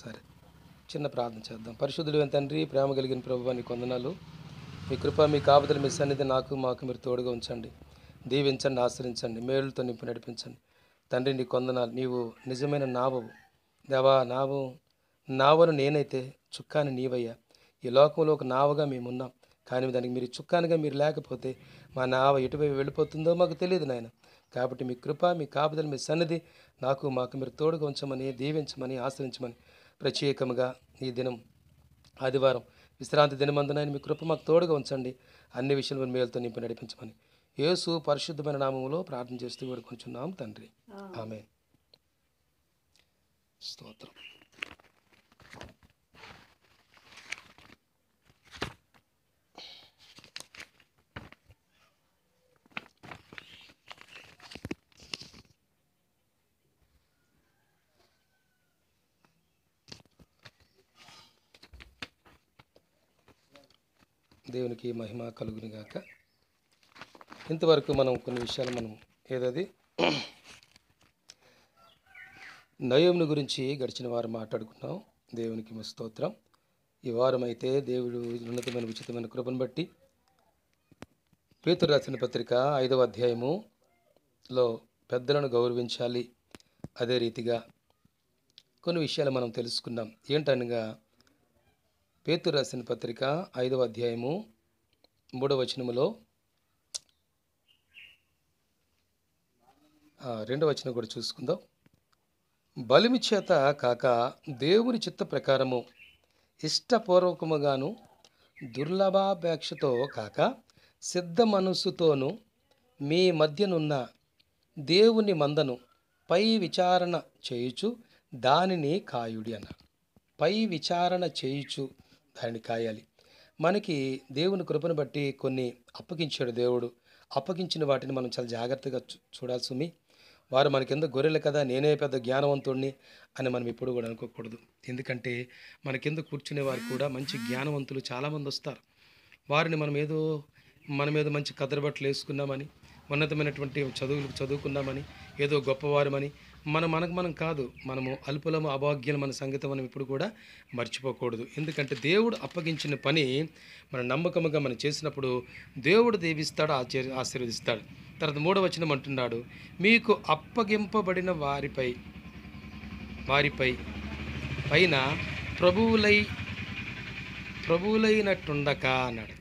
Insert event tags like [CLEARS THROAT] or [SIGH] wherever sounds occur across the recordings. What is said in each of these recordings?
సరే చిన్న ప్రార్థన చేద్దాం పరిశుద్ధుడు తండ్రి ప్రేమ కలిగిన ప్రభు అని కొందనాలు మీ కృప మీ కాపుదలు మీ సన్నిధి నాకు మాకు మీరు తోడుగా ఉంచండి దీవించండి ఆశ్రయించండి మేలుతో నింపు నడిపించండి తండ్రి నీ కొందనాలు నీవు నిజమైన నావవు దేవా నావు నావను నేనైతే చుక్కాని నీవయ్యా ఈ లోకంలో ఒక నావగా మేమున్నాం కానీ దానికి మీరు చుక్కానిగా మీరు లేకపోతే మా నావ ఎటువైపు వెళ్ళిపోతుందో మాకు తెలియదు నాయన కాబట్టి మీ కృప మీ కాపుదలు మీ సన్నిధి నాకు మాకు మీరు తోడుగా ఉంచమని దీవించమని ఆశ్రయించమని ప్రత్యేకముగా ఈ దినం ఆదివారం విశ్రాంతి దినమందున మీ కృప మాకు తోడుగా ఉంచండి అన్ని విషయంలో మేలుతో నింపి నడిపించమని యేసు పరిశుద్ధమైన నామంలో ప్రార్థన చేస్తూ వేడుకొంచున్నాం తండ్రి ఆమె స్తోత్రం దేవునికి మహిమ కలుగునిగాక ఇంతవరకు మనం కొన్ని విషయాలు మనం ఏదది నయోముని గురించి గడిచిన వారం మాట్లాడుకున్నాం దేవునికి స్తోత్రం ఈ వారం అయితే దేవుడు ఉన్నతమైన ఉచితమైన కృపను బట్టి పేతురు రాసిన పత్రిక ఐదవ అధ్యాయములో పెద్దలను గౌరవించాలి అదే రీతిగా కొన్ని విషయాలు మనం తెలుసుకున్నాం ఏంటనగా పేతు రాసిన పత్రిక ఐదవ అధ్యాయము మూడవ వచనములో రెండవ వచనం కూడా చూసుకుందాం బలిమి చేత కాక దేవుని చిత్త ప్రకారము ఇష్టపూర్వకముగాను దుర్లభాపేక్షతో కాక సిద్ధ మనస్సుతోనూ మీ మధ్యనున్న దేవుని మందను పై విచారణ చేయుచు దానిని కాయుడి అన్నాడు పై విచారణ చేయుచు దాన్ని కాయాలి మనకి దేవుని కృపను బట్టి కొన్ని అప్పగించాడు దేవుడు అప్పగించిన వాటిని మనం చాలా జాగ్రత్తగా చూడాలి సుమి వారు మనకెందుకు గొర్రెలు కదా నేనే పెద్ద జ్ఞానవంతుడిని అని మనం ఎప్పుడు కూడా అనుకోకూడదు ఎందుకంటే మనకెందు కూర్చునే వారు కూడా మంచి జ్ఞానవంతులు చాలామంది వస్తారు వారిని మనం ఏదో మన మీద మంచి కదరబట్టలు వేసుకున్నామని ఉన్నతమైనటువంటి చదువులు చదువుకున్నామని ఏదో గొప్పవారమని మన మనకు మనం కాదు మనము అల్పులము అభాగ్యం మన సంగతి మనం ఇప్పుడు కూడా మర్చిపోకూడదు ఎందుకంటే దేవుడు అప్పగించిన పని మన నమ్మకముగా మనం చేసినప్పుడు దేవుడు దేవిస్తాడు ఆశ్చర్య ఆశీర్వదిస్తాడు తర్వాత మూడవ వచనం అంటున్నాడు మీకు అప్పగింపబడిన వారిపై వారిపై పైన ప్రభువులై ప్రభువులైనట్టుండక అన్నాడు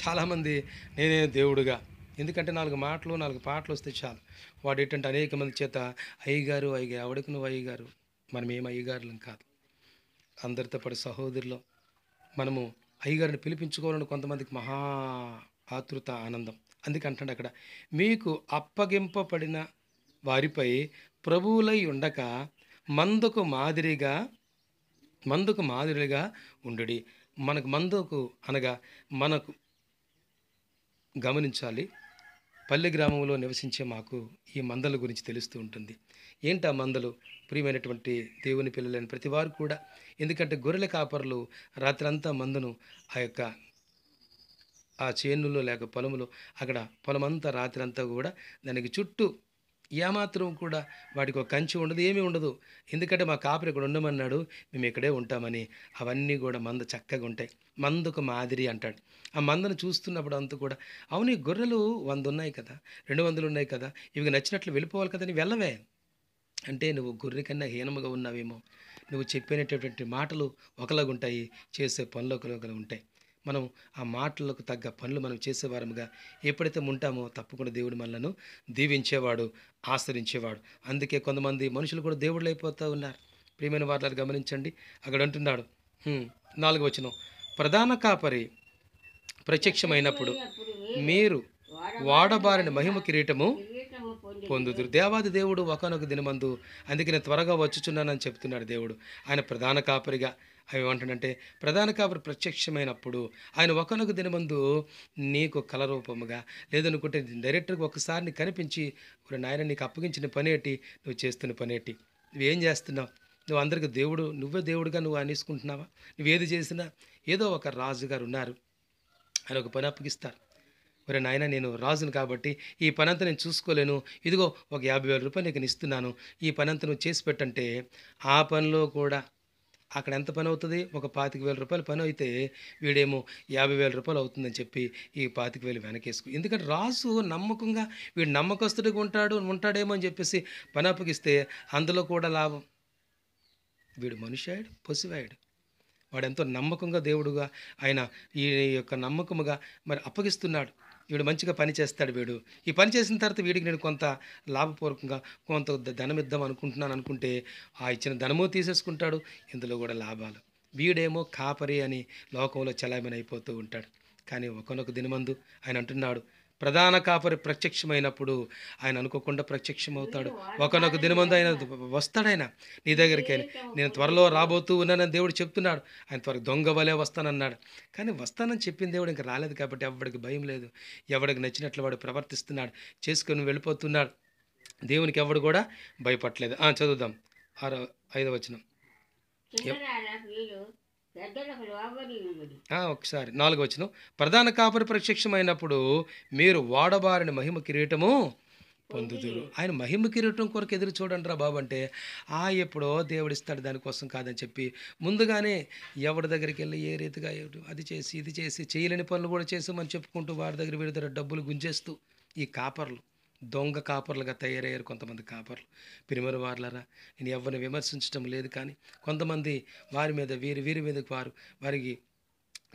చాలామంది నేనే దేవుడుగా ఎందుకంటే నాలుగు మాటలు నాలుగు పాటలు వస్తే చాలు వాడు ఏంటంటే అనేక మంది చేత అయ్యగారు అయ్యగా ఆవిడకు నువ్వు అయ్యగారు మనం ఏం అయ్యగారులం కాదు అందరితో పాటు సహోదరులు మనము అయ్యగారిని పిలిపించుకోవాలని కొంతమందికి మహా ఆతృత ఆనందం అంటాడు అక్కడ మీకు అప్పగింపబడిన వారిపై ప్రభువులై ఉండక మందుకు మాదిరిగా మందుకు మాదిరిగా ఉండుడి మనకు మందుకు అనగా మనకు గమనించాలి పల్లె గ్రామంలో నివసించే మాకు ఈ మందల గురించి తెలుస్తూ ఉంటుంది ఏంటి ఆ మందలు ప్రియమైనటువంటి దేవుని పిల్లలైన ప్రతి వారు కూడా ఎందుకంటే గొర్రెల కాపర్లు రాత్రంతా మందును ఆ యొక్క ఆ చేనులో లేక పొలంలో అక్కడ పొలమంతా రాత్రంతా కూడా దానికి చుట్టూ ఏమాత్రం కూడా వాటికి ఒక కంచి ఉండదు ఏమీ ఉండదు ఎందుకంటే మా కాపరి ఇక్కడ ఉండమన్నాడు మేము ఇక్కడే ఉంటామని అవన్నీ కూడా మంద చక్కగా ఉంటాయి మందుకు మాదిరి అంటాడు ఆ మందను చూస్తున్నప్పుడు అంతా కూడా అవును గొర్రెలు వంద ఉన్నాయి కదా రెండు వందలు ఉన్నాయి కదా ఇవి నచ్చినట్లు వెళ్ళిపోవాలి కదా నీ వెళ్ళవే అంటే నువ్వు గొర్రె కన్నా హీనముగా ఉన్నావేమో నువ్వు చెప్పినటువంటి మాటలు ఒకలాగుంటాయి చేసే పనులు ఒకలాగా ఉంటాయి మనం ఆ మాటలకు తగ్గ పనులు మనం చేసేవారముగా ఎప్పుడైతే ఉంటామో తప్పకుండా దేవుడు మనలను దీవించేవాడు ఆశ్రయించేవాడు అందుకే కొంతమంది మనుషులు కూడా దేవుడు అయిపోతూ ఉన్నారు ప్రియమైన వాళ్ళని గమనించండి అక్కడ అంటున్నాడు నాలుగు వచ్చిన ప్రధాన కాపరి ప్రత్యక్షమైనప్పుడు మీరు వాడబారిన మహిమ కిరీటము పొందుతురు దేవాది దేవుడు ఒకనొక దినమందు అందుకే నేను త్వరగా వచ్చుచున్నానని చెప్తున్నాడు దేవుడు ఆయన ప్రధాన కాపరిగా అవి ఏమంటాడంటే ప్రధాన కాపురు ప్రత్యక్షమైనప్పుడు ఆయన ఒకనొక దినమందు నీకు కలరూపముగా లేదనుకుంటే డైరెక్టర్కి ఒకసారి కనిపించి ఒక నాయన నీకు అప్పగించిన పనేటి నువ్వు చేస్తున్న పనేటి నువ్వేం చేస్తున్నావు నువ్వు అందరికి దేవుడు నువ్వే దేవుడుగా నువ్వు అనేసుకుంటున్నావా నువ్వేది చేసినా ఏదో ఒక రాజుగారు ఉన్నారు ఆయన ఒక పని అప్పగిస్తారు మరి నాయన నేను రాజును కాబట్టి ఈ పనంతా నేను చూసుకోలేను ఇదిగో ఒక యాభై వేల రూపాయలు నీకు ఇస్తున్నాను ఈ పనంతా నువ్వు చేసి పెట్టంటే ఆ పనిలో కూడా అక్కడ ఎంత పని అవుతుంది ఒక పాతిక వేల రూపాయలు పని అయితే వీడేమో యాభై వేల రూపాయలు అవుతుందని చెప్పి ఈ పాతిక వేలు వెనకేసుకు ఎందుకంటే రాజు నమ్మకంగా వీడు నమ్మకస్తుడిగా ఉంటాడు ఉంటాడేమో అని చెప్పేసి పని అప్పగిస్తే అందులో కూడా లాభం వీడు మనుషాయుడు పశువాయుడు వాడు ఎంతో నమ్మకంగా దేవుడుగా ఆయన ఈ యొక్క నమ్మకముగా మరి అప్పగిస్తున్నాడు వీడు మంచిగా పని చేస్తాడు వీడు ఈ పని చేసిన తర్వాత వీడికి నేను కొంత లాభపూర్వకంగా కొంత ధనం ఇద్దాం అనుకుంటున్నాను అనుకుంటే ఆ ఇచ్చిన ధనము తీసేసుకుంటాడు ఇందులో కూడా లాభాలు వీడేమో కాపరి అని లోకంలో చలామణి అయిపోతూ ఉంటాడు కానీ ఒకనొక దినమందు ఆయన అంటున్నాడు ప్రధాన కాపరి ప్రత్యక్షమైనప్పుడు ఆయన అనుకోకుండా ప్రత్యక్షమవుతాడు ఒకనొక దినమందు ఆయన వస్తాడైనా నీ దగ్గరికి నేను త్వరలో రాబోతూ ఉన్నానని దేవుడు చెప్తున్నాడు ఆయన త్వర దొంగ వలే వస్తానన్నాడు కానీ వస్తానని చెప్పిన దేవుడు ఇంకా రాలేదు కాబట్టి ఎవడికి భయం లేదు ఎవడికి నచ్చినట్లు వాడు ప్రవర్తిస్తున్నాడు చేసుకొని వెళ్ళిపోతున్నాడు దేవునికి ఎవడు కూడా భయపడలేదు చదువుదాం ఆరో ఐదో వచనం ఒకసారి నాలుగు వచ్చిన ప్రధాన కాపరి ప్రత్యక్షమైనప్పుడు మీరు వాడబారిని మహిమ కిరీటము పొందుతురు ఆయన మహిమ కిరీటం కొరకు ఎదురు చూడండి రా బాబు అంటే ఆ ఎప్పుడో దేవుడిస్తాడు దానికోసం కాదని చెప్పి ముందుగానే ఎవరి దగ్గరికి వెళ్ళి ఏ రీతిగా అది చేసి ఇది చేసి చేయలేని పనులు కూడా చేసామని చెప్పుకుంటూ వారి దగ్గర వీడి దగ్గర డబ్బులు గుంజేస్తూ ఈ కాపర్లు దొంగ కాపర్లుగా తయారయ్యారు కొంతమంది కాపర్లు పిరిమరి వార్లరా నేను ఎవరిని విమర్శించడం లేదు కానీ కొంతమంది వారి మీద వీరి వీరి మీదకి వారు వారికి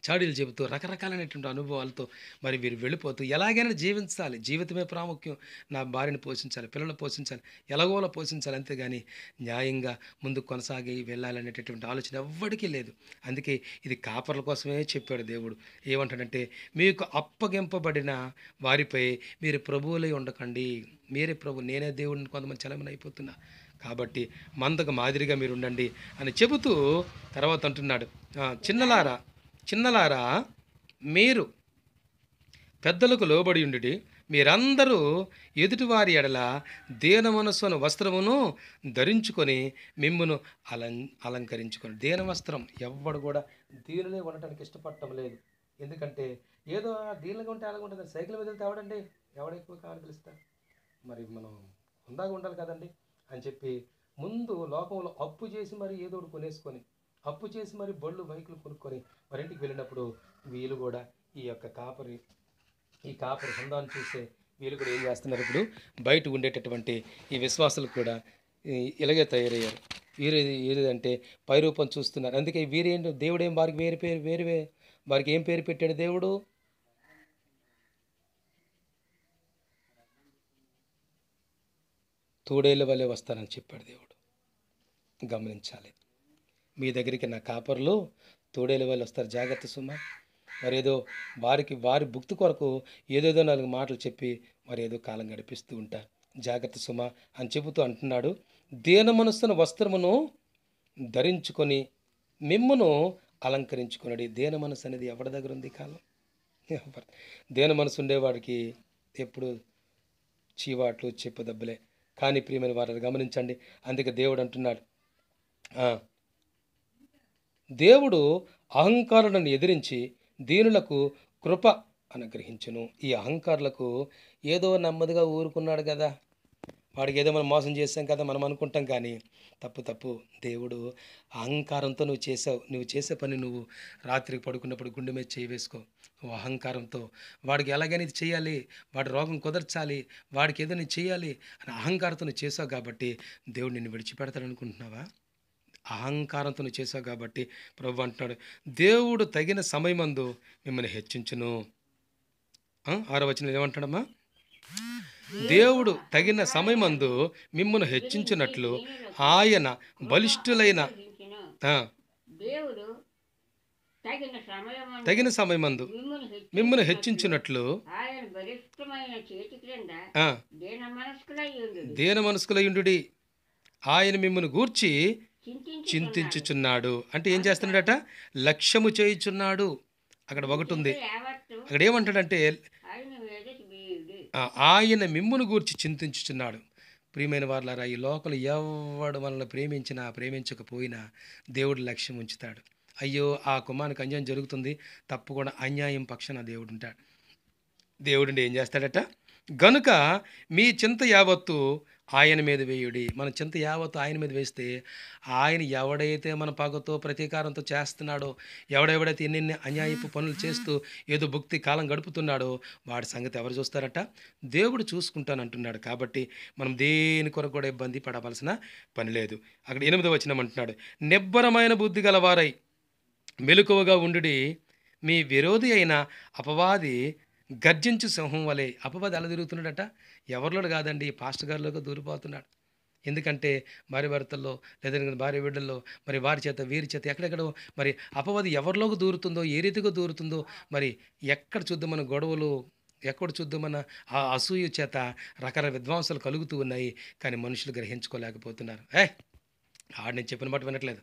చాడీలు చెబుతూ రకరకాలైనటువంటి అనుభవాలతో మరి వీరు వెళ్ళిపోతూ ఎలాగైనా జీవించాలి జీవితమే ప్రాముఖ్యం నా భార్యను పోషించాలి పిల్లలు పోషించాలి ఎలాగోలా పోషించాలి అంతేగాని న్యాయంగా ముందు కొనసాగి వెళ్ళాలనేటటువంటి ఆలోచన ఎవ్వడికీ లేదు అందుకే ఇది కాపర్ల కోసమే చెప్పాడు దేవుడు ఏమంటాడంటే మీకు అప్పగింపబడిన వారిపై మీరు ప్రభువులై ఉండకండి మీరే ప్రభు నేనే దేవుడిని కొంతమంది చలమని అయిపోతున్నా కాబట్టి మందకు మాదిరిగా మీరు ఉండండి అని చెబుతూ తర్వాత అంటున్నాడు చిన్నలారా చిన్నలారా మీరు పెద్దలకు లోబడి ఉండి మీరందరూ ఎదుటివారి ఎడల దీన మనస్సును వస్త్రమును ధరించుకొని మిమ్మును అలం అలంకరించుకొని దీన వస్త్రం ఎవ్వడు కూడా దీనిలో ఉండటానికి ఇష్టపడటం లేదు ఎందుకంటే ఏదో దీనిలో ఉంటే అలాగ ఉంటుంది సైకిల్ మీద తేవడండి ఎవడ ఎక్కువ కావాలి పిలుస్తా మరి మనం ఉందాగా ఉండాలి కదండి అని చెప్పి ముందు లోకంలో అప్పు చేసి మరి ఏదో కొనేసుకొని అప్పు చేసి మరి బళ్ళు బైకులు కొనుక్కొని మరి ఇంటికి వెళ్ళినప్పుడు వీళ్ళు కూడా ఈ యొక్క కాపరి ఈ కాపరి హృందాన్ని చూసే వీళ్ళు కూడా ఏం చేస్తున్నారు ఇప్పుడు బయట ఉండేటటువంటి ఈ విశ్వాసులు కూడా ఇలాగే తయారయ్యారు వీరు ఏదంటే పైరూపం చూస్తున్నారు అందుకే వీరేంటి దేవుడేం వారికి వేరే పేరు వేరే వారికి ఏం పేరు పెట్టాడు దేవుడు తోడేళ్ళ వల్లే వస్తానని చెప్పాడు దేవుడు గమనించాలి మీ దగ్గరికి నా కాపర్లు తోడేలు వాళ్ళు వస్తారు జాగ్రత్త సుమ మరేదో వారికి వారి భుక్తి కొరకు ఏదేదో నాలుగు మాటలు చెప్పి మరేదో కాలం గడిపిస్తూ ఉంటారు జాగ్రత్త సుమ అని చెబుతూ అంటున్నాడు దీన మనస్సున వస్త్రమును ధరించుకొని మిమ్మును అలంకరించుకున్నాడు దేన మనసు అనేది ఎవరి దగ్గర ఉంది కాలం దేన మనసు ఉండేవాడికి ఎప్పుడు చీవాట్లు చెప్పు దెబ్బలే కానీ ప్రియమైన వారు గమనించండి అందుకే దేవుడు అంటున్నాడు దేవుడు అహంకారులను ఎదిరించి దీనులకు కృప అనుగ్రహించును ఈ అహంకారులకు ఏదో నెమ్మదిగా ఊరుకున్నాడు కదా వాడికి ఏదో మనం మోసం చేసాం కదా మనం అనుకుంటాం కానీ తప్పు తప్పు దేవుడు అహంకారంతో నువ్వు చేసావు నువ్వు చేసే పని నువ్వు రాత్రికి పడుకున్నప్పుడు గుండె మీద చేయి వేసుకో నువ్వు అహంకారంతో వాడికి ఎలాగైనా చేయాలి వాడి రోగం కుదర్చాలి వాడికి ఏదైనా చేయాలి అని అహంకారంతో నువ్వు చేసావు కాబట్టి దేవుడు నిన్ను విడిచిపెడతాడు అనుకుంటున్నావా అహంకారంతో చేశావు కాబట్టి ప్రభు అంటున్నాడు దేవుడు తగిన సమయమందు మిమ్మల్ని హెచ్చించును ఆరవచనం ఏమంటాడమ్మా దేవుడు తగిన సమయమందు మిమ్మల్ని హెచ్చించినట్లు ఆయన బలిష్ఠులైన తగిన సమయమందు మిమ్మల్ని హెచ్చించినట్లు దేన మనస్కులయ్యుండు ఆయన మిమ్మల్ని గూర్చి చింతించుచున్నాడు అంటే ఏం చేస్తున్నాడట లక్ష్యము చేయుచున్నాడు అక్కడ ఒకటి ఉంది అక్కడ ఏమంటాడంటే ఆయన మిమ్మును గూర్చి చింతించుచున్నాడు ప్రియమైన వార్లారా ఈ లోకల్ ఎవడు మనల్ని ప్రేమించినా ప్రేమించకపోయినా దేవుడు లక్ష్యం ఉంచుతాడు అయ్యో ఆ కుమానికి అన్యాయం జరుగుతుంది తప్పకుండా అన్యాయం పక్షాన దేవుడు ఉంటాడు దేవుడు ఏం చేస్తాడట గనుక మీ చింత యావత్తు ఆయన మీద వేయుడి మన చింత యావత్తు ఆయన మీద వేస్తే ఆయన ఎవడైతే మన పగతో ప్రతీకారంతో చేస్తున్నాడో ఎవడెవడైతే ఎన్నెన్ని అన్యాయపు పనులు చేస్తూ ఏదో భుక్తి కాలం గడుపుతున్నాడో వాడి సంగతి ఎవరు చూస్తారట దేవుడు చూసుకుంటాను అంటున్నాడు కాబట్టి మనం దేని కొరకు కూడా ఇబ్బంది పడవలసిన పని లేదు అక్కడ ఎనిమిదో అంటున్నాడు నిబ్బరమైన బుద్ధి గలవారై మెలకువగా ఉండుడి మీ విరోధి అయిన అపవాది గర్జించు సింహం వలె అపవాది అలా తిరుగుతున్నాడట ఎవరిలో కాదండి పాస్టర్ గారిలోకి దూరిపోతున్నాడు ఎందుకంటే భార్య భర్తల్లో లేదంటే భార్య బిడ్డల్లో మరి వారి చేత వీరి చేత ఎక్కడెక్కడో మరి అపవాది ఎవరిలోకి దూరుతుందో ఏ రీతిగా దూరుతుందో మరి ఎక్కడ చూద్దామన్న గొడవలు ఎక్కడ చూద్దామన్న ఆ అసూయ చేత రకరకాల విద్వాంసాలు కలుగుతూ ఉన్నాయి కానీ మనుషులు గ్రహించుకోలేకపోతున్నారు ఏ ఆడ నేను చెప్పిన మాట వినట్లేదు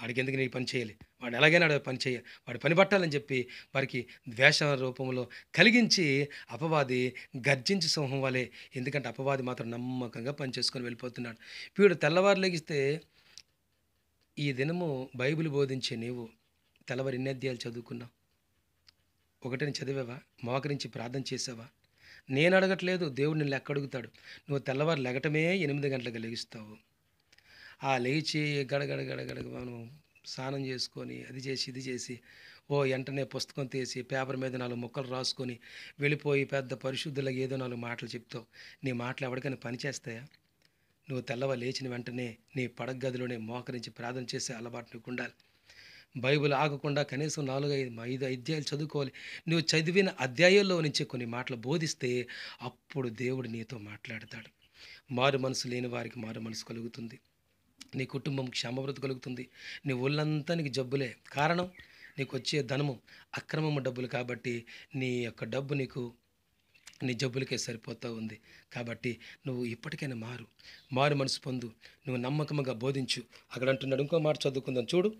వాడికి ఎందుకు నీ పని చేయాలి వాడు ఎలాగైనా వాడు పని చేయాలి వాడు పని పట్టాలని చెప్పి వారికి ద్వేష రూపంలో కలిగించి అపవాది గర్జించి సింహం వలె ఎందుకంటే అపవాది మాత్రం నమ్మకంగా పనిచేసుకొని వెళ్ళిపోతున్నాడు వీడు తెల్లవారు లెగిస్తే ఈ దినము బైబిల్ బోధించే నీవు తెల్లవారు ఎన్ని అధ్యాయాలు చదువుకున్నావు ఒకటిని చదివావా మోకరించి ప్రార్థన చేసావా నేను అడగట్లేదు దేవుడు నిన్ను అడుగుతాడు నువ్వు తెల్లవారు లెగటమే ఎనిమిది గంటలకు లెగిస్తావు ఆ లేచి గడగడ గడగడ మనం స్నానం చేసుకొని అది చేసి ఇది చేసి ఓ వెంటనే పుస్తకం తీసి పేపర్ మీద నాలుగు ముక్కలు రాసుకొని వెళ్ళిపోయి పెద్ద పరిశుద్ధులకు ఏదో నాలుగు మాటలు చెప్తావు నీ మాటలు ఎవరికైనా పనిచేస్తాయా నువ్వు తెల్లవ లేచిన వెంటనే నీ పడగదిలోనే మోకరించి ప్రార్థన చేసే అలవాటు నీకు ఉండాలి బైబిల్ ఆగకుండా కనీసం నాలుగు ఐదు ఐదు అధ్యాయాలు చదువుకోవాలి నువ్వు చదివిన అధ్యాయాల్లో నుంచి కొన్ని మాటలు బోధిస్తే అప్పుడు దేవుడు నీతో మాట్లాడతాడు మారు మనసు లేని వారికి మారు మనసు కలుగుతుంది నీ కుటుంబం క్షేమభ్రత కలుగుతుంది నీ ఒళ్ళంతా నీకు జబ్బులే కారణం నీకు వచ్చే ధనము అక్రమము డబ్బులు కాబట్టి నీ యొక్క డబ్బు నీకు నీ జబ్బులకే సరిపోతూ ఉంది కాబట్టి నువ్వు ఇప్పటికైనా మారు మారు మనసు పొందు నువ్వు నమ్మకంగా బోధించు అక్కడ అంటున్నాడు ఇంకో మాట చదువుకుందాం చూడు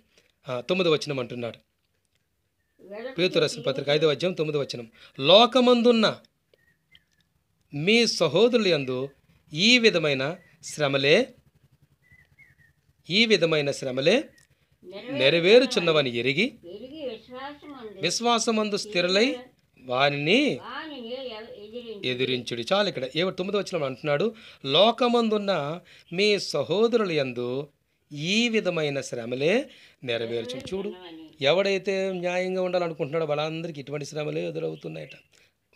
తొమ్మిది వచనం అంటున్నాడు పేతురసిన పత్రిక ఐదవ అధ్యాయం తొమ్మిది వచనం లోకమందున్న మీ సహోదరులందు ఈ విధమైన శ్రమలే ఈ విధమైన శ్రమలే నెరవేరుచున్నవని ఎరిగి విశ్వాసమందు స్థిరలై వానిని ఎదిరించుడు చాలు ఇక్కడ ఏ తొమ్మిది వచ్చిన అంటున్నాడు లోకమందున్న మీ సహోదరుల యందు ఈ విధమైన శ్రమలే నెరవేర్చు చూడు ఎవడైతే న్యాయంగా ఉండాలనుకుంటున్నాడో వాళ్ళందరికీ ఇటువంటి శ్రమలే ఎదురవుతున్నాయట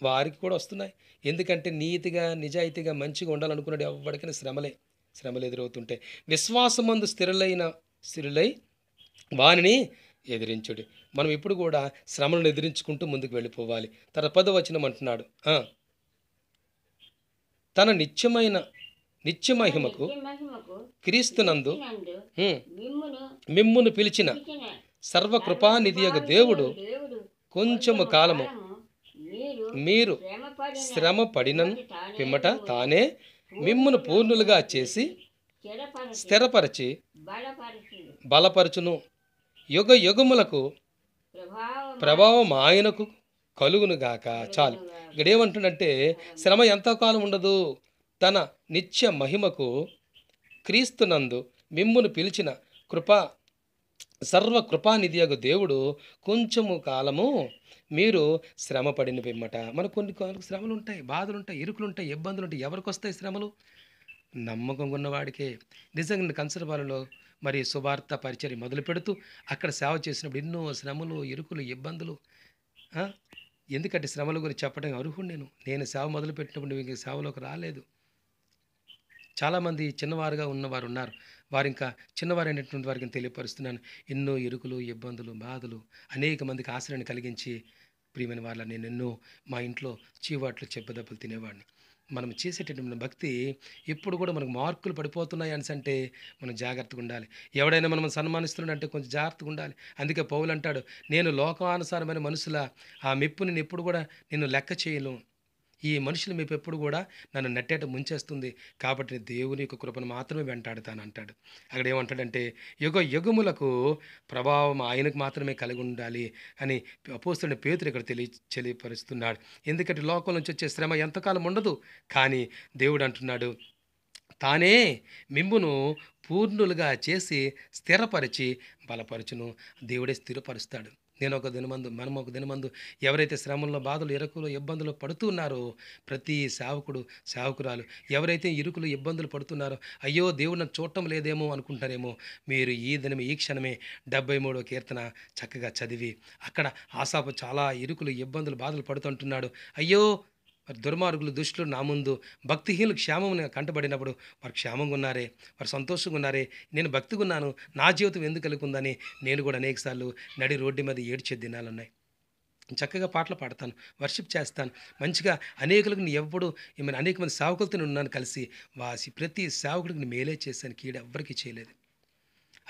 వారికి కూడా వస్తున్నాయి ఎందుకంటే నీతిగా నిజాయితీగా మంచిగా ఉండాలనుకున్నాడు ఎవరికైనా శ్రమలే శ్రమలు ఎదురవుతుంటే విశ్వాసమందు స్థిరలైన స్థిరులై వానిని ఎదిరించుడు మనం ఇప్పుడు కూడా శ్రమలను ఎదిరించుకుంటూ ముందుకు వెళ్ళిపోవాలి తన పదవచనం అంటున్నాడు తన నిత్యమైన నిత్య మహిమకు క్రీస్తునందు మిమ్మును పిలిచిన సర్వకృపానిధి యొక్క దేవుడు కొంచెము కాలము మీరు శ్రమ పడిన పిమ్మట తానే మిమ్మును పూర్ణులుగా చేసి స్థిరపరిచి బలపరచును యుగ యుగములకు ప్రభావం ఆయనకు కలుగును గాక చాలు ఇక్కడ ఏమంటుండంటే శ్రమ ఎంతకాలం ఉండదు తన నిత్య మహిమకు క్రీస్తునందు మిమ్మును పిలిచిన కృప సర్వ యొక్క దేవుడు కొంచెము కాలము మీరు శ్రమ పడిన పిమ్మట మనకు కొన్ని శ్రమలు ఉంటాయి బాధలు ఉంటాయి ఇరుకులు ఉంటాయి ఇబ్బందులు ఉంటాయి ఎవరికి వస్తాయి శ్రమలు నమ్మకం ఉన్నవాడికే నిజంగా కన్సర్వాలలో మరి శుభార్త పరిచయం మొదలు పెడుతూ అక్కడ సేవ చేసినప్పుడు ఎన్నో శ్రమలు ఇరుకులు ఇబ్బందులు ఎందుకంటే శ్రమల గురించి చెప్పడం అర్హుడు నేను నేను సేవ మొదలుపెట్టినప్పుడు మీకు సేవలోకి రాలేదు చాలామంది చిన్నవారుగా ఉన్నవారు ఉన్నారు వారు ఇంకా చిన్నవారైనటువంటి వారికి తెలియపరుస్తున్నాను ఎన్నో ఎరుకులు ఇబ్బందులు బాధలు అనేక మందికి ఆశ్రయాన్ని కలిగించి ప్రియమైన వాళ్ళ నేను ఎన్నో మా ఇంట్లో చీవాట్లు చెబ్బదెబ్బలు తినేవాడిని మనం చేసేటటువంటి భక్తి ఎప్పుడు కూడా మనకు మార్కులు పడిపోతున్నాయి అని అంటే మనం జాగ్రత్తగా ఉండాలి ఎవడైనా మనం సన్మానిస్తున్నాడంటే కొంచెం జాగ్రత్తగా ఉండాలి అందుకే పౌలు అంటాడు నేను లోకానుసారమైన మనుషుల ఆ మెప్పుని ఎప్పుడు కూడా నేను లెక్క చేయను ఈ మనుషులు మీకు ఎప్పుడు కూడా నన్ను నెట్టేట ముంచేస్తుంది కాబట్టి దేవుని యొక్క కృపను మాత్రమే వెంటాడుతాను అంటాడు అక్కడ ఏమంటాడంటే యుగ యుగములకు ప్రభావం ఆయనకు మాత్రమే కలిగి ఉండాలి అని అపోస్తుని పేతులు ఇక్కడ తెలియ తెలియపరుస్తున్నాడు ఎందుకంటే లోకం నుంచి వచ్చే శ్రమ ఎంతకాలం ఉండదు కానీ దేవుడు అంటున్నాడు తానే మిమ్మును పూర్ణులుగా చేసి స్థిరపరిచి బలపరచును దేవుడే స్థిరపరుస్తాడు నేను ఒక దినమందు మనం ఒక దినమందు ఎవరైతే శ్రమంలో బాధలు ఇరుకులు ఇబ్బందులు పడుతున్నారో ప్రతి సేవకుడు సేవకురాలు ఎవరైతే ఇరుకులు ఇబ్బందులు పడుతున్నారో అయ్యో దేవుడు నన్ను చూడటం లేదేమో అనుకుంటారేమో మీరు ఈ దినమే ఈ క్షణమే డెబ్బై మూడో కీర్తన చక్కగా చదివి అక్కడ ఆశాపు చాలా ఇరుకులు ఇబ్బందులు బాధలు పడుతుంటున్నాడు అయ్యో వారి దుర్మార్గులు దుష్టులు నా ముందు భక్తిహీనులు క్షేమం కంటబడినప్పుడు వారు క్షేమంగా ఉన్నారే వారు సంతోషంగా ఉన్నారే నేను భక్తిగా ఉన్నాను నా జీవితం ఎందుకు కలుగుందని నేను కూడా అనేకసార్లు నడి రోడ్డు మీద ఏడ్చే దినాలు ఉన్నాయి చక్కగా పాటలు పాడతాను వర్షిప్ చేస్తాను మంచిగా అనేకులకు నేను ఎప్పుడు అనేక మంది సేవకులతో ఉన్నాను కలిసి వాసి ప్రతి సేవకుడికి మేలే చేశాను కీడ ఎవ్వరికీ చేయలేదు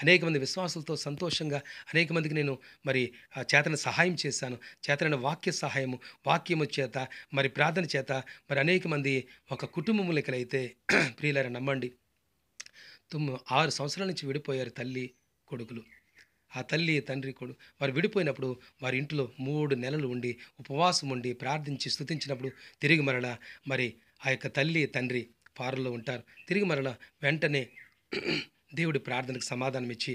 అనేక మంది విశ్వాసులతో సంతోషంగా అనేక మందికి నేను మరి చేతన సహాయం చేశాను చేతనైన వాక్య సహాయము వాక్యము చేత మరి ప్రార్థన చేత మరి అనేక మంది ఒక కుటుంబము లెక్కలైతే [CLEARS THROAT] ప్రియులారా నమ్మండి తుమ్ము ఆరు సంవత్సరాల నుంచి విడిపోయారు తల్లి కొడుకులు ఆ తల్లి తండ్రి కొడు వారు విడిపోయినప్పుడు వారి ఇంట్లో మూడు నెలలు ఉండి ఉపవాసం ఉండి ప్రార్థించి స్థుతించినప్పుడు తిరిగి మరలా మరి ఆ యొక్క తల్లి తండ్రి పారులో ఉంటారు తిరిగి మరలా వెంటనే దేవుడి ప్రార్థనకు సమాధానం ఇచ్చి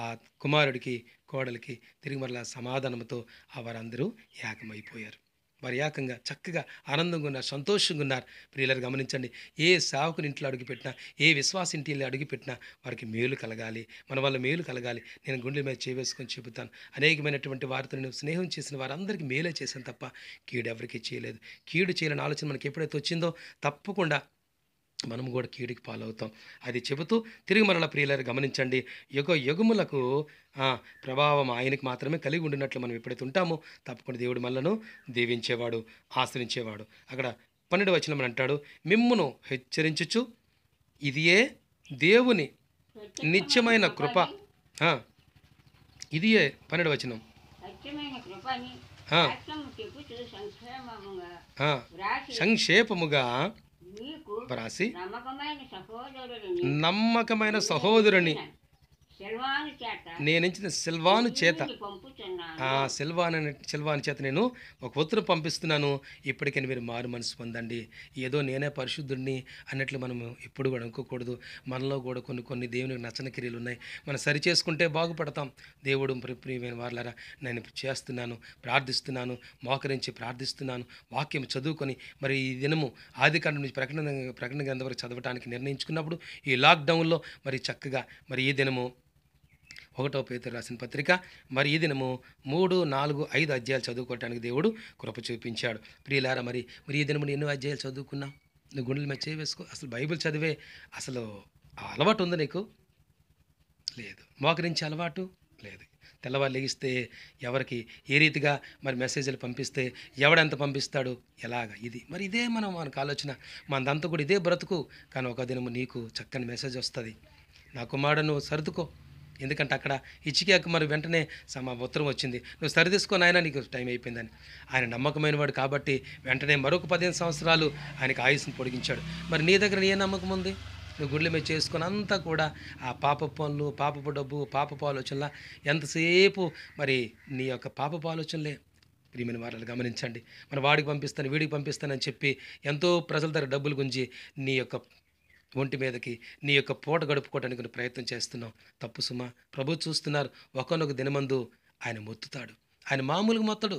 ఆ కుమారుడికి కోడలికి తిరిగి మరలా సమాధానంతో ఆ వారందరూ ఏకమైపోయారు వారు ఏకంగా చక్కగా ఆనందంగా ఉన్నారు సంతోషంగా ఉన్నారు ప్రియులను గమనించండి ఏ సేవకుని ఇంట్లో అడుగుపెట్టినా ఏ విశ్వాస ఇంటిలో అడుగుపెట్టినా వారికి మేలు కలగాలి మన వల్ల మేలు కలగాలి నేను గుండెల మీద చేవేసుకొని చెబుతాను అనేకమైనటువంటి వారితో నేను స్నేహం చేసిన వారందరికీ మేలే చేశాను తప్ప కీడు ఎవరికీ చేయలేదు కీడు చేయాలని ఆలోచన మనకి ఎప్పుడైతే వచ్చిందో తప్పకుండా మనం కూడా కీడికి పాలవుతాం అది చెబుతూ తిరిగి మరల ప్రియులారు గమనించండి యుగ యుగములకు ప్రభావం ఆయనకి మాత్రమే కలిగి ఉండినట్లు మనం ఎప్పుడైతే ఉంటామో తప్పకుండా దేవుడు మనలను దీవించేవాడు ఆశ్రయించేవాడు అక్కడ పన్నెండు వచనం అంటాడు మిమ్మును హెచ్చరించుచు ఇదియే దేవుని నిత్యమైన కృప ఇదియే పన్నెండు వచనం సంక్షేపముగా రాసి నమ్మకమైన సహోదరుని నేనించిన సిల్వాను చేత సిల్వాన్ అనే సిల్వాన్ చేత నేను ఒక ఉత్తరం పంపిస్తున్నాను ఇప్పటికైనా మీరు మారు మనసు పొందండి ఏదో నేనే పరిశుద్ధుడిని అన్నట్లు మనం ఎప్పుడు కూడా అనుకోకూడదు మనలో కూడా కొన్ని కొన్ని దేవునికి నచ్చని క్రియలు ఉన్నాయి మనం సరి చేసుకుంటే బాగుపడతాం దేవుడు ప్రియమైన వారులారా నేను చేస్తున్నాను ప్రార్థిస్తున్నాను మోకరించి ప్రార్థిస్తున్నాను వాక్యం చదువుకొని మరి ఈ దినము ఆది కాండం నుంచి ప్రకటన ప్రకటన గ్రంథం వరకు చదవటానికి నిర్ణయించుకున్నప్పుడు ఈ లాక్డౌన్లో మరి చక్కగా మరి ఈ దినము ఒకటో పేరు రాసిన పత్రిక మరి ఈ దినము మూడు నాలుగు ఐదు అధ్యాయాలు చదువుకోవటానికి దేవుడు కృప చూపించాడు ప్రియులారా మరి మరి ఈ దినము ఎన్నో అధ్యాయాలు చదువుకున్నా నువ్వు గుండెలు మెచ్చే వేసుకో అసలు బైబిల్ చదివే అసలు అలవాటు ఉంది నీకు లేదు మోకరించే అలవాటు లేదు తెల్లవారు లెగిస్తే ఎవరికి ఏ రీతిగా మరి మెసేజ్లు పంపిస్తే ఎవడెంత పంపిస్తాడు ఎలాగ ఇది మరి ఇదే మనం మనకు ఆలోచన మనదంతా కూడా ఇదే బ్రతుకు కానీ ఒక దినము నీకు చక్కని మెసేజ్ వస్తుంది నా కుమారుడు నువ్వు సర్దుకో ఎందుకంటే అక్కడ ఇచ్చికాక మరి వెంటనే సమా ఉత్తరం వచ్చింది నువ్వు సరిదిసుకొని ఆయన నీకు టైం అయిపోయిందని ఆయన నమ్మకమైన వాడు కాబట్టి వెంటనే మరొక పదిహేను సంవత్సరాలు ఆయనకు ఆయుస్సును పొడిగించాడు మరి నీ దగ్గర ఏ నమ్మకం ఉంది నువ్వు గుళ్ళ మీద చేసుకుని అంతా కూడా ఆ పాప పనులు పాపపు డబ్బు పాపపు ఆలోచనలా ఎంతసేపు మరి నీ యొక్క పాపపు ఆలోచనలే ప్రియమైన వారాలు గమనించండి మరి వాడికి పంపిస్తాను వీడికి పంపిస్తానని చెప్పి ఎంతో ప్రజల దగ్గర డబ్బులు గుంజి నీ యొక్క ఒంటి మీదకి నీ యొక్క పూట గడుపుకోవడానికి నేను ప్రయత్నం చేస్తున్నావు తప్పు సుమా ప్రభు చూస్తున్నారు ఒకనొక దినమందు ఆయన మొత్తుతాడు ఆయన మామూలుగా మొత్తడు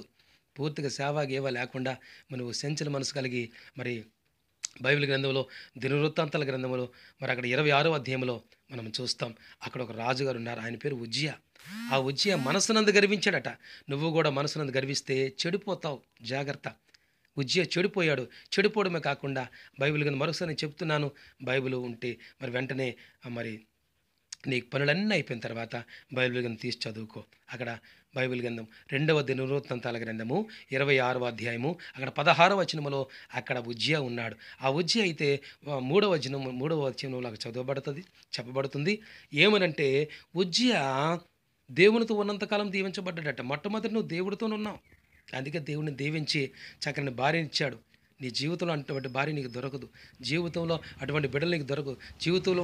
పూర్తిగా సేవా గేవ లేకుండా నువ్వు సెంచల మనసు కలిగి మరి బైబిల్ గ్రంథంలో దినవృత్తాంతాల గ్రంథంలో మరి అక్కడ ఇరవై ఆరో అధ్యాయంలో మనం చూస్తాం అక్కడ ఒక రాజుగారు ఉన్నారు ఆయన పేరు ఉజ్జియా ఆ ఉజ్జయ మనసునందు గర్వించాడట నువ్వు కూడా మనసునందు గర్విస్తే చెడిపోతావు జాగ్రత్త ఉజ్జియ చెడిపోయాడు చెడిపోవడమే కాకుండా బైబిల్ కానీ మరోసారి చెప్తున్నాను బైబిల్ ఉంటే మరి వెంటనే మరి నీ పనులన్నీ అయిపోయిన తర్వాత బైబిల్ గ్రంథం తీసి చదువుకో అక్కడ బైబిల్ గ్రంథం రెండవ దినవృత్తంతాల గ్రంథము ఇరవై ఆరవ అధ్యాయము అక్కడ పదహారవ వచనములో అక్కడ ఉజ్జయ ఉన్నాడు ఆ ఉజ్జయ అయితే మూడవ వచనం మూడవ వచనంలో చదవబడుతుంది చెప్పబడుతుంది ఏమనంటే ఉజ్జయ దేవునితో ఉన్నంతకాలం దీవించబడ్డాడట మొట్టమొదటి నువ్వు దేవుడితో ఉన్నావు అందుకే దేవుడిని దీవించి చక్కని భార్యనిచ్చాడు నీ జీవితంలో అటువంటి భార్య నీకు దొరకదు జీవితంలో అటువంటి బిడ్డలు నీకు దొరకదు జీవితంలో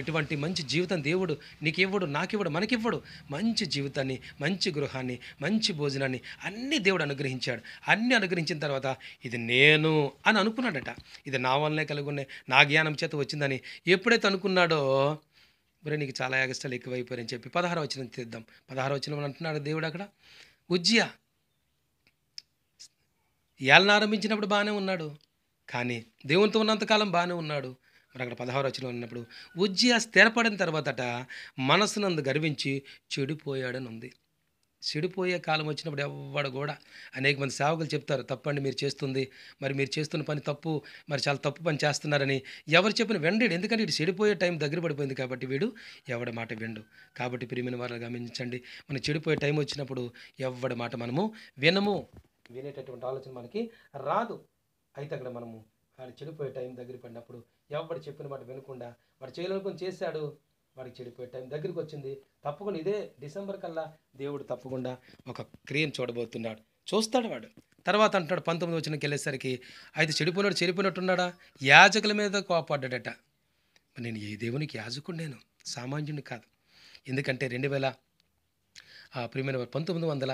ఎటువంటి మంచి జీవితం దేవుడు నీకు ఇవ్వడు నాకివ్వడు మనకివ్వడు మంచి జీవితాన్ని మంచి గృహాన్ని మంచి భోజనాన్ని అన్నీ దేవుడు అనుగ్రహించాడు అన్నీ అనుగ్రహించిన తర్వాత ఇది నేను అని అనుకున్నాడట ఇది నా వల్లనే కలిగి ఉన్నాయి నా జ్ఞానం చేత వచ్చిందని ఎప్పుడైతే అనుకున్నాడో మరి నీకు చాలా యాగస్టాలు ఎక్కువైపోయారని చెప్పి పదహారు వచ్చిన తీద్దాం పదహారు వచ్చిన అంటున్నాడు దేవుడు అక్కడ ఉజ్జియా ఏళ్ళని ఆరంభించినప్పుడు బాగానే ఉన్నాడు కానీ దేవునితో ఉన్నంతకాలం బాగానే ఉన్నాడు మరి అక్కడ పదహారు వచ్చిన ఉన్నప్పుడు ఆ స్థిరపడిన తర్వాతట మనసునందు గర్వించి చెడిపోయాడని ఉంది చెడిపోయే కాలం వచ్చినప్పుడు ఎవ్వడు కూడా అనేక మంది సేవకులు చెప్తారు తప్పండి మీరు చేస్తుంది మరి మీరు చేస్తున్న పని తప్పు మరి చాలా తప్పు పని చేస్తున్నారని ఎవరు చెప్పిన వెండడు ఎందుకంటే ఇటు చెడిపోయే టైం దగ్గర పడిపోయింది కాబట్టి వీడు ఎవడి మాట విండు కాబట్టి ప్రియమైన వారు గమనించండి మనం చెడిపోయే టైం వచ్చినప్పుడు ఎవడ మాట మనము వినము వినేటటువంటి ఆలోచన మనకి రాదు అయితే అక్కడ మనము వాడు చెడిపోయే టైం దగ్గర పడినప్పుడు ఎవడు చెప్పిన మాట వినకుండా వాడు చేయాలనుకుని చేశాడు వాడికి చెడిపోయే టైం దగ్గరికి వచ్చింది తప్పకుండా ఇదే డిసెంబర్ కల్లా దేవుడు తప్పకుండా ఒక క్రియను చూడబోతున్నాడు చూస్తాడు వాడు తర్వాత అంటున్నాడు పంతొమ్మిది వచ్చినకి వెళ్ళేసరికి అయితే చెడిపోయినాడు చెడిపోయినట్టున్నాడా యాజకుల మీద కోపడ్డాడట నేను ఏ దేవునికి యాజకుడు నేను సామాన్యుడిని కాదు ఎందుకంటే రెండు వేల ప్రియమైన పంతొమ్మిది వందల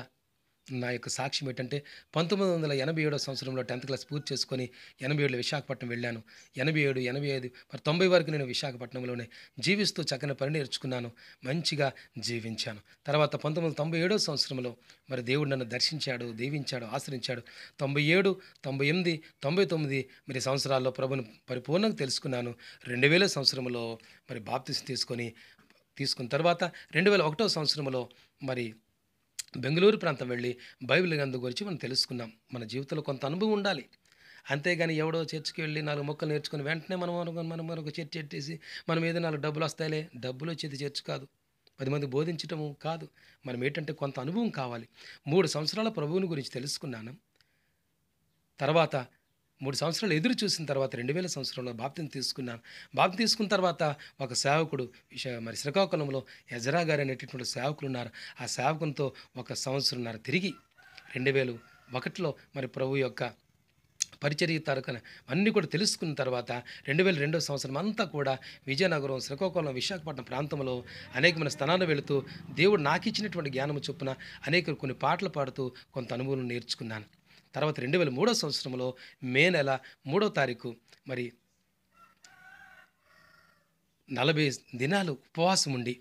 నా యొక్క సాక్ష్యం ఏంటంటే పంతొమ్మిది వందల ఎనభై ఏడో సంవత్సరంలో టెన్త్ క్లాస్ పూర్తి చేసుకొని ఎనభై ఏడులో విశాఖపట్నం వెళ్ళాను ఎనభై ఏడు ఎనభై ఐదు మరి తొంభై వరకు నేను విశాఖపట్నంలోనే జీవిస్తూ చక్కని పని నేర్చుకున్నాను మంచిగా జీవించాను తర్వాత పంతొమ్మిది వందల తొంభై ఏడో సంవత్సరంలో మరి దేవుడు నన్ను దర్శించాడు దీవించాడు ఆశ్రయించాడు తొంభై ఏడు తొంభై ఎనిమిది తొంభై తొమ్మిది మరి సంవత్సరాల్లో ప్రభుని పరిపూర్ణంగా తెలుసుకున్నాను రెండు వేల సంవత్సరంలో మరి బాప్తిస్ తీసుకొని తీసుకున్న తర్వాత రెండు వేల ఒకటో సంవత్సరంలో మరి బెంగళూరు ప్రాంతం వెళ్ళి బైబిల్ గందు గురించి మనం తెలుసుకున్నాం మన జీవితంలో కొంత అనుభవం ఉండాలి అంతేగాని ఎవడో చర్చికి వెళ్ళి నాలుగు మొక్కలు నేర్చుకుని వెంటనే మనం మనం మరొక చర్చ్ పెట్టేసి మన మీద నాలుగు డబ్బులు వస్తాయిలే డబ్బులు వచ్చేది చర్చ్ కాదు పది మంది బోధించటము కాదు మనం ఏంటంటే కొంత అనుభవం కావాలి మూడు సంవత్సరాల ప్రభువుని గురించి తెలుసుకున్నాను తర్వాత మూడు సంవత్సరాలు ఎదురు చూసిన తర్వాత రెండు వేల సంవత్సరంలో బాప్తిని తీసుకున్నాను బాప్తి తీసుకున్న తర్వాత ఒక సేవకుడు మరి శ్రీకాకుళంలో యజరా గారు అనేటటువంటి సేవకులు ఉన్నారు ఆ సేవకునితో ఒక సంవత్సరంన్నర తిరిగి రెండు వేలు ఒకటిలో మరి ప్రభు యొక్క పరిచర్య తరకన అన్నీ కూడా తెలుసుకున్న తర్వాత రెండు వేల రెండో సంవత్సరం అంతా కూడా విజయనగరం శ్రీకాకుళం విశాఖపట్నం ప్రాంతంలో అనేకమైన స్థానాలు వెళుతూ దేవుడు నాకు ఇచ్చినటువంటి జ్ఞానము చొప్పున అనేక కొన్ని పాటలు పాడుతూ కొంత అనుభవం నేర్చుకున్నాను తర్వాత రెండు వేల మూడో సంవత్సరంలో మే నెల మూడో తారీఖు మరి నలభై దినాలు ఉపవాసం ఉండి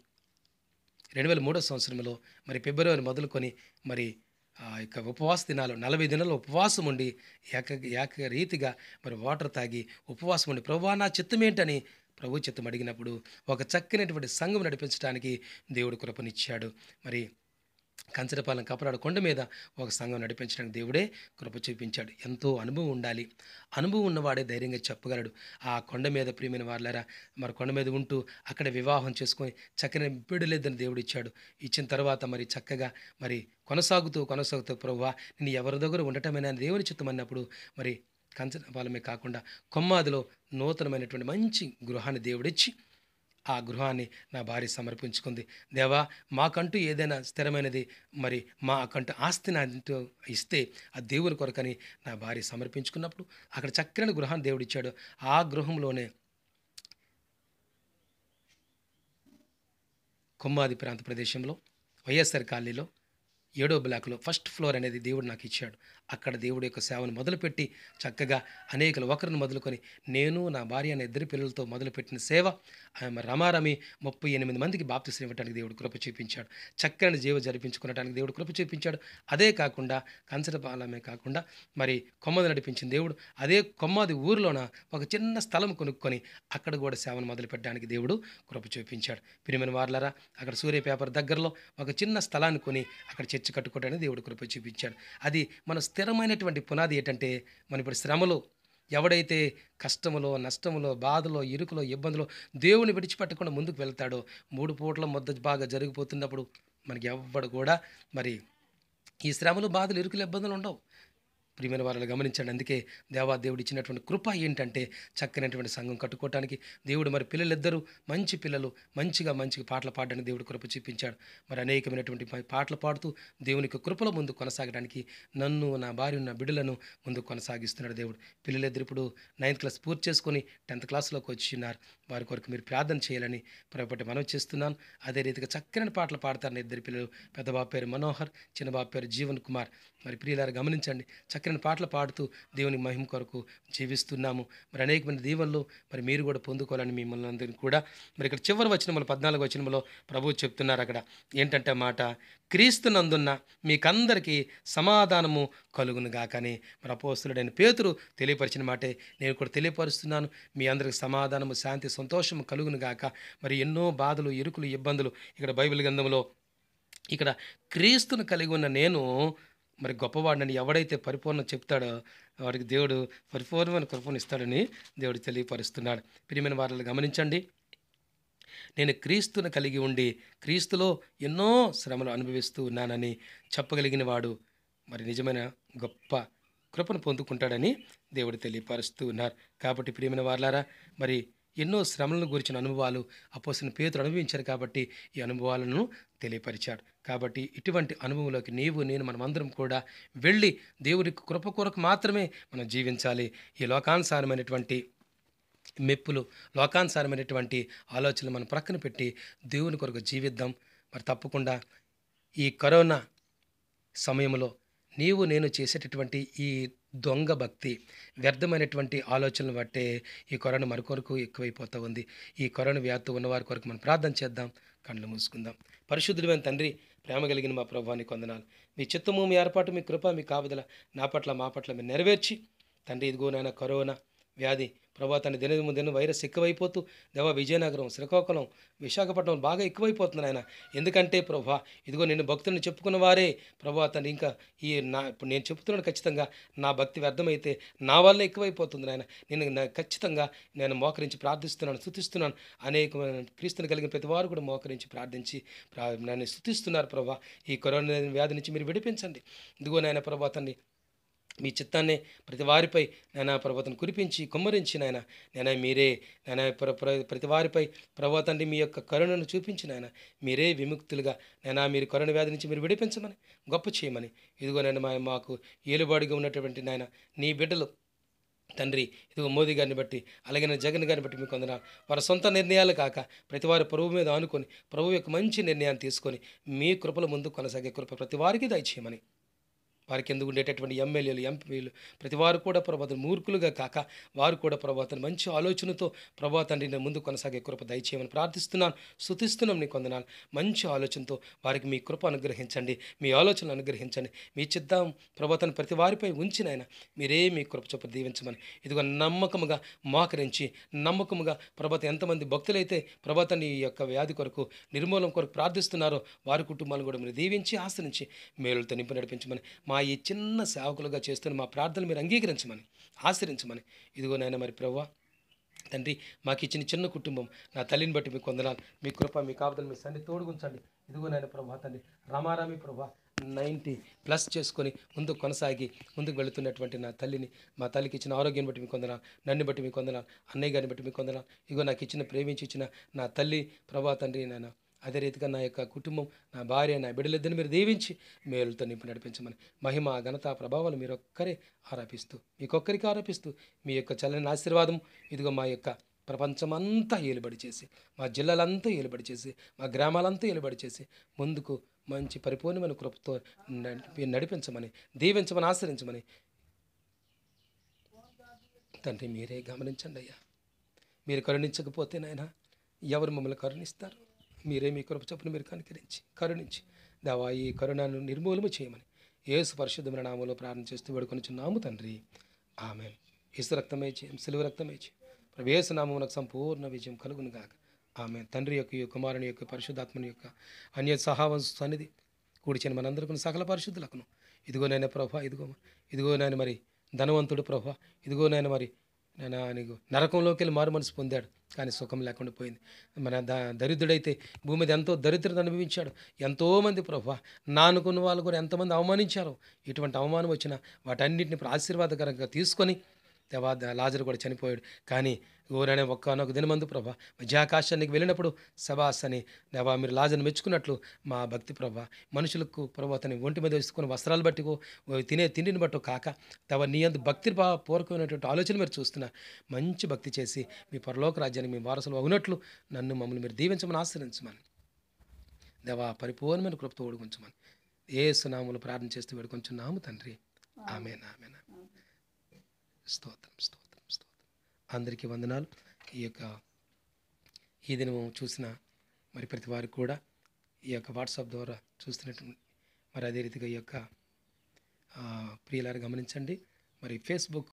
రెండు వేల మూడో సంవత్సరంలో మరి ఫిబ్రవరి మొదలుకొని మరి ఆ యొక్క ఉపవాస దినాలు నలభై దినాలు ఉపవాసం ఉండి ఏక ఏక రీతిగా మరి వాటర్ తాగి ఉపవాసం ఉండి ప్రభా నా చిత్తం ఏంటని ప్రభు చిత్తం అడిగినప్పుడు ఒక చక్కనటువంటి సంఘం నడిపించడానికి దేవుడు కృపనిచ్చాడు మరి కంచరపాలెం కపరాడు కొండ మీద ఒక సంఘం నడిపించడానికి దేవుడే కృప చూపించాడు ఎంతో అనుభవం ఉండాలి అనుభవం ఉన్నవాడే ధైర్యంగా చెప్పగలడు ఆ కొండ మీద ప్రియమైన వాళ్ళారా మరి కొండ మీద ఉంటూ అక్కడ వివాహం చేసుకొని చక్కని బిడ్డలేదని దేవుడు ఇచ్చాడు ఇచ్చిన తర్వాత మరి చక్కగా మరి కొనసాగుతూ కొనసాగుతూ ప్రభువా నేను ఎవరి దగ్గర ఉండటమైన దేవుని చిత్తమన్నప్పుడు మరి కంచరపాలమే కాకుండా కొమ్మాదిలో నూతనమైనటువంటి మంచి గృహాన్ని దేవుడిచ్చి ఆ గృహాన్ని నా భార్య సమర్పించుకుంది దేవా మాకంటూ ఏదైనా స్థిరమైనది మరి మా అక్కంటూ ఆస్తి నా ఇస్తే ఆ దేవుని కొరకని నా భార్య సమర్పించుకున్నప్పుడు అక్కడ చక్కని గృహాన్ని దేవుడిచ్చాడు ఆ గృహంలోనే కొమ్మాది ప్రాంత ప్రదేశంలో వైఎస్ఆర్ కాలనీలో ఏడో బ్లాక్లో ఫస్ట్ ఫ్లోర్ అనేది దేవుడు నాకు ఇచ్చాడు అక్కడ దేవుడి యొక్క సేవను మొదలుపెట్టి చక్కగా అనేకలు ఒకరిని మొదలుకొని నేను నా భార్య అనే ఇద్దరి పిల్లలతో మొదలుపెట్టిన సేవ ఆమె రమారమి ముప్పై ఎనిమిది మందికి బాప్తిసం ఇవ్వడానికి దేవుడు కృప చూపించాడు చక్కని జీవ జరిపించుకునడానికి దేవుడు కృప చూపించాడు అదే కాకుండా కంచరపాలమే కాకుండా మరి కొమ్మది నడిపించిన దేవుడు అదే కొమ్మది ఊరిలోన ఒక చిన్న స్థలం కొనుక్కొని అక్కడ కూడా సేవను మొదలుపెట్టడానికి దేవుడు కృప చూపించాడు పిరిమిన వార్లరా అక్కడ సూర్య పేపర్ దగ్గరలో ఒక చిన్న స్థలాన్ని కొని అక్కడ చర్చి కట్టుకోవడానికి దేవుడు కృప చూపించాడు అది మన స్థిరమైనటువంటి పునాది ఏంటంటే మన ఇప్పుడు శ్రమలు ఎవడైతే కష్టములో నష్టములో బాధలో ఇరుకులో ఇబ్బందులో దేవుని విడిచిపెట్టకుండా ముందుకు వెళ్తాడో మూడు పూట్ల ముద్ద బాగా జరిగిపోతున్నప్పుడు మనకి ఎవ్వడు కూడా మరి ఈ శ్రమలు బాధలు ఇరుకులు ఇబ్బందులు ఉండవు ప్రియమైన వారిని గమనించండి అందుకే దేవాదేవుడు ఇచ్చినటువంటి కృప ఏంటంటే చక్కనటువంటి సంఘం కట్టుకోవటానికి దేవుడు మరి పిల్లలిద్దరూ మంచి పిల్లలు మంచిగా మంచిగా పాటలు పాడడానికి దేవుడు కృప చూపించాడు మరి అనేకమైనటువంటి పాటలు పాడుతూ దేవునికి కృపలో ముందు కొనసాగడానికి నన్ను నా భార్య నా బిడ్డలను ముందు కొనసాగిస్తున్నాడు దేవుడు పిల్లలిద్దరు ఇప్పుడు నైన్త్ క్లాస్ పూర్తి చేసుకొని టెన్త్ క్లాస్లోకి వచ్చి ఉన్నారు వారి కొరకు మీరు ప్రార్థన చేయాలని ప్రభుత్వ మనం చేస్తున్నాను అదే రీతిగా చక్కని పాటలు పాడతారు ఇద్దరు పిల్లలు పెద్ద బాబు పేరు మనోహర్ చిన్న బాబు పేరు జీవన్ కుమార్ మరి ప్రియులారు గమనించండి చక్కని రెండు పాటలు పాడుతూ దేవుని మహిమ కొరకు జీవిస్తున్నాము మరి అనేక మంది దీవుల్లో మరి మీరు కూడా పొందుకోవాలని మిమ్మల్ని అందరినీ కూడా మరి ఇక్కడ చివరి వచ్చిన మళ్ళీ పద్నాలుగు వచనంలో ప్రభువు చెప్తున్నారు అక్కడ ఏంటంటే మాట క్రీస్తునందున్న మీకందరికీ సమాధానము కలుగును గాకని మరి అపోస్తులుడైన పేతురు తెలియపరిచిన మాటే నేను కూడా తెలియపరుస్తున్నాను మీ అందరికి సమాధానము శాంతి సంతోషము కలుగును గాక మరి ఎన్నో బాధలు ఇరుకులు ఇబ్బందులు ఇక్కడ బైబిల్ గ్రంథంలో ఇక్కడ క్రీస్తును కలిగి ఉన్న నేను మరి గొప్పవాడిని ఎవడైతే పరిపూర్ణ చెప్తాడో వాడికి దేవుడు పరిపూర్ణమైన కృపను ఇస్తాడని దేవుడు తెలియపరుస్తున్నాడు ప్రియమైన వారిని గమనించండి నేను క్రీస్తును కలిగి ఉండి క్రీస్తులో ఎన్నో శ్రమలు అనుభవిస్తూ ఉన్నానని చెప్పగలిగిన వాడు మరి నిజమైన గొప్ప కృపను పొందుకుంటాడని దేవుడు తెలియపరుస్తూ ఉన్నారు కాబట్టి ప్రియమైన వార్లారా మరి ఎన్నో శ్రమలను గురించిన అనుభవాలు అపోసిన పేతులు అనుభవించారు కాబట్టి ఈ అనుభవాలను తెలియపరిచాడు కాబట్టి ఇటువంటి అనుభవంలోకి నీవు నేను మనమందరం కూడా వెళ్ళి దేవుని కృప కొరకు మాత్రమే మనం జీవించాలి ఈ లోకానుసారమైనటువంటి మెప్పులు లోకానుసారమైనటువంటి ఆలోచనలు మనం ప్రక్కన పెట్టి దేవుని కొరకు జీవిద్దాం మరి తప్పకుండా ఈ కరోనా సమయంలో నీవు నేను చేసేటటువంటి ఈ దొంగ భక్తి వ్యర్థమైనటువంటి ఆలోచనలు బట్టే ఈ కరోనా మన కొరకు ఎక్కువైపోతూ ఉంది ఈ కరోనా వ్యాప్తి ఉన్నవారి కొరకు మనం ప్రార్థన చేద్దాం కళ్ళు మూసుకుందాం పరిశుద్ధుడైన తండ్రి ప్రేమ కలిగిన మా ప్రభావాన్ని కొందనాలు మీ చిత్తము మీ ఏర్పాటు మీ కృప మీ కావుదల నా పట్ల మా పట్ల మీరు నెరవేర్చి తండ్రి ఇదిగో కరోనా వ్యాధి ప్రభా తన దినదిన దిన వైరస్ ఎక్కువైపోతూ దేవా విజయనగరం శ్రీకాకుళం విశాఖపట్నం బాగా ఎక్కువైపోతుంది ఆయన ఎందుకంటే ప్రభా ఇదిగో నేను భక్తులను చెప్పుకున్న వారే ప్రభా తను ఇంకా ఈ నా ఇప్పుడు నేను చెప్తున్నాను ఖచ్చితంగా నా భక్తి వ్యర్థమైతే నా వల్ల ఎక్కువైపోతుంది నాయన నేను ఖచ్చితంగా నేను మోకరించి ప్రార్థిస్తున్నాను స్థుతిస్తున్నాను అనేకమైన క్రీస్తుని కలిగిన ప్రతి వారు కూడా మోకరించి ప్రార్థించి నన్ను స్థుతిస్తున్నారు ప్రభా ఈ కరోనా వ్యాధి నుంచి మీరు విడిపించండి ఇదిగో నాయన ప్రభా తన్ని మీ చిత్తాన్ని ప్రతి వారిపై నాయన ప్రభుత్వం కురిపించి కుమ్మరించి నాయన నేను మీరే నాయన ప్రతి వారిపై ప్రభుత్వండి మీ యొక్క కరుణను చూపించి నాయన మీరే విముక్తులుగా నేను మీరు కరుణ వ్యాధి నుంచి మీరు విడిపించమని గొప్ప చేయమని ఇదిగో నేను మా మాకు ఏలుబాడిగా ఉన్నటువంటి నాయన నీ బిడ్డలు తండ్రి ఇదిగో మోదీ గారిని బట్టి అలాగే జగన్ గారిని బట్టి మీకు వందన వారి సొంత నిర్ణయాలు కాక ప్రతి వారి ప్రభు మీద ఆనుకొని ప్రభు యొక్క మంచి నిర్ణయాన్ని తీసుకొని మీ కృపల ముందు కొనసాగే కృప ప్రతి వారికి దయచేయమని వారి కింద ఉండేటటువంటి ఎమ్మెల్యేలు ఎంపీలు ప్రతి వారు కూడా ప్రభాతం మూర్ఖులుగా కాక వారు కూడా ప్రభాతం మంచి ఆలోచనతో ప్రభాతం నేను ముందు కొనసాగే కృప దయచేయమని ప్రార్థిస్తున్నాను స్థుతిస్తున్నాం నీ కొందనాలు మంచి ఆలోచనతో వారికి మీ కృప అనుగ్రహించండి మీ ఆలోచనలు అనుగ్రహించండి మీ చిత్తం ప్రభాతం ప్రతి వారిపై ఉంచిన ఆయన మీరే మీ కృప చొప్పున దీవించమని ఇదిగో నమ్మకముగా మోకరించి నమ్మకముగా ప్రభాత ఎంతమంది భక్తులైతే ప్రభాతాన్ని ఈ యొక్క వ్యాధి కొరకు నిర్మూలన కొరకు ప్రార్థిస్తున్నారో వారి కుటుంబాలను కూడా మీరు దీవించి ఆశ్రయించి మేలులతో నింపి నడిపించమని మా మా ఈ చిన్న సేవకులుగా చేస్తున్న మా ప్రార్థనలు మీరు అంగీకరించమని ఆశ్రయించమని ఇదిగో నాయన మరి ప్రవ్వా తండ్రి మాకు ఇచ్చిన చిన్న కుటుంబం నా తల్లిని బట్టి మీకు వందనాలు మీ కృప మీ కాపుదలు మీ సన్ని తోడుగుంచండి ఇదిగో నాయన ప్రభా తండ్రి రమారామి ప్రభా నైంటీ ప్లస్ చేసుకొని ముందు కొనసాగి ముందుకు వెళుతున్నటువంటి నా తల్లిని మా తల్లికి ఇచ్చిన ఆరోగ్యం బట్టి మీకు వందనాలు నన్ను బట్టి మీకు వందనాలు అన్నయ్య గారిని బట్టి మీకు వందనాలు ఇగో నాకు ఇచ్చిన ప్రేమించి ఇచ్చిన నా తల్లి ప్రభా తండ్రి నాయన అదే రీతిగా నా యొక్క కుటుంబం నా భార్య నా బిడ్డలిద్దరిని మీరు దీవించి మేలుతో నింపి నడిపించమని మహిమ ఘనత ప్రభావాలు మీరొక్కరే ఆరోపిస్తూ మీకొక్కరికి ఆరోపిస్తూ మీ యొక్క చల్లని ఆశీర్వాదం ఇదిగో మా యొక్క ప్రపంచమంతా ఏలుబడి చేసి మా జిల్లాలంతా ఏలుబడి చేసి మా గ్రామాలంతా ఏలుబడి చేసి ముందుకు మంచి పరిపూర్ణమైన కృపతో నడిపించమని దీవించమని ఆశ్రయించమని తండ్రి మీరే గమనించండి అయ్యా మీరు కరుణించకపోతే నాయన ఎవరు మమ్మల్ని కరుణిస్తారు మీరే మీ కృప చొప్పున మీరు కనికరించి కరుణించి దేవా ఈ కరుణను నిర్మూలన చేయమని ఏసు పరిశుద్ధమైన నామంలో ప్రార్థన చేస్తూ నాము తండ్రి ఆమె ఇసు రక్తమే చేయం సిలువ రక్తమే చేయం ప్రవేశ నామమునకు సంపూర్ణ విజయం కలుగును గాక ఆమె తండ్రి యొక్క కుమారుని యొక్క పరిశుద్ధాత్మని యొక్క అన్య సహావం సన్నిధి కూడిచిన మనందరికీ సకల పరిశుద్ధులకును ఇదిగో నేను ప్రభ ఇదిగో ఇదిగో నాయన మరి ధనవంతుడు ప్రభ ఇదిగో నాయన మరి నేను నరకంలోకి వెళ్ళి మారు మనసు పొందాడు కానీ సుఖం లేకుండా పోయింది మన ద దరిద్రుడైతే భూమి మీద ఎంతో దరిద్రత అనుభవించాడు ఎంతోమంది ప్రభు నానుకున్న వాళ్ళు కూడా ఎంతమంది అవమానించారు ఇటువంటి అవమానం వచ్చినా వాటన్నింటిని ఇప్పుడు ఆశీర్వాదకరంగా తీసుకొని తర్వాత లాజరు కూడా చనిపోయాడు కానీ ఊరనే ఒక్కనొక దినమందు ప్రభా మధ్యాకాశానికి వెళ్ళినప్పుడు సబాస్ అని దేవా మీరు లాజను మెచ్చుకున్నట్లు మా భక్తి ప్రభా మనుషులకు ప్రభా అతని ఒంటి మీద వేసుకున్న వస్త్రాలు బట్టుకో తినే తిండిని బట్టు కాక తవ నీ అందు భక్తి పూర్వకమైనటువంటి ఆలోచన మీరు చూస్తున్న మంచి భక్తి చేసి మీ పరలోక రాజ్యానికి మీ వారసులు అవునట్లు నన్ను మమ్మల్ని మీరు దీవించమని ఆశ్రయించమని దేవా పరిపూర్ణమైన కృపతో ఓడుకుంచమని ఏ సునాములు ప్రార్థన చేస్తూ వేడుకొంచున్నాము తండ్రి ఆమెనా ఆమెనా స్తోత్రం స్తోత్రం స్తోత్రం అందరికీ వందనాలు ఈ యొక్క ఈ దినం చూసిన మరి ప్రతి వారికి కూడా ఈ యొక్క వాట్సాప్ ద్వారా చూస్తున్నటువంటి మరి అదే రీతిగా ఈ యొక్క ప్రియులారు గమనించండి మరి ఫేస్బుక్